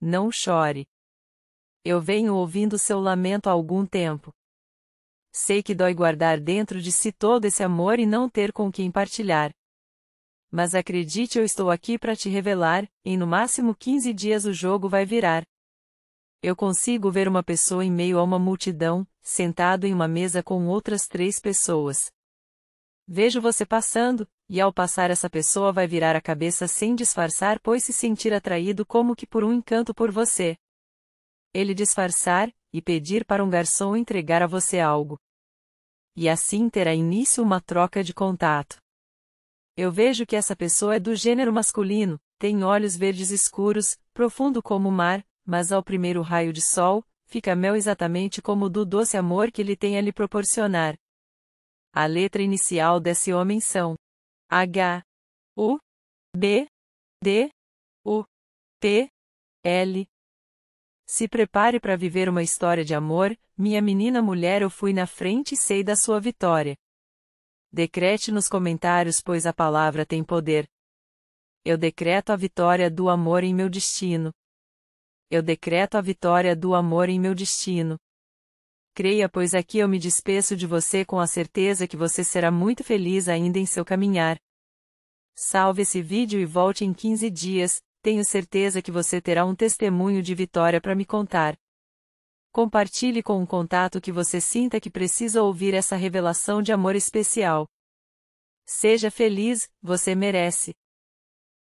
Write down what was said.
Não chore. Eu venho ouvindo seu lamento há algum tempo. Sei que dói guardar dentro de si todo esse amor e não ter com quem partilhar. Mas acredite, eu estou aqui para te revelar, em no máximo 15 dias o jogo vai virar. Eu consigo ver uma pessoa em meio a uma multidão, sentado em uma mesa com outras três pessoas. Vejo você passando, e ao passar essa pessoa vai virar a cabeça sem disfarçar pois se sentir atraído como que por um encanto por você. Ele disfarçar, e pedir para um garçom entregar a você algo. E assim terá início uma troca de contato. Eu vejo que essa pessoa é do gênero masculino, tem olhos verdes escuros, profundo como o mar, mas ao primeiro raio de sol, fica mel exatamente como do doce amor que ele tem a lhe proporcionar. A letra inicial desse homem são H U B D U T L Se prepare para viver uma história de amor, minha menina mulher, eu fui na frente e sei da sua vitória. Decrete nos comentários, pois a palavra tem poder. Eu decreto a vitória do amor em meu destino. Eu decreto a vitória do amor em meu destino. Creia, pois aqui eu me despeço de você com a certeza que você será muito feliz ainda em seu caminhar. Salve esse vídeo e volte em 15 dias, tenho certeza que você terá um testemunho de vitória para me contar. Compartilhe com um contato que você sinta que precisa ouvir essa revelação de amor especial. Seja feliz, você merece.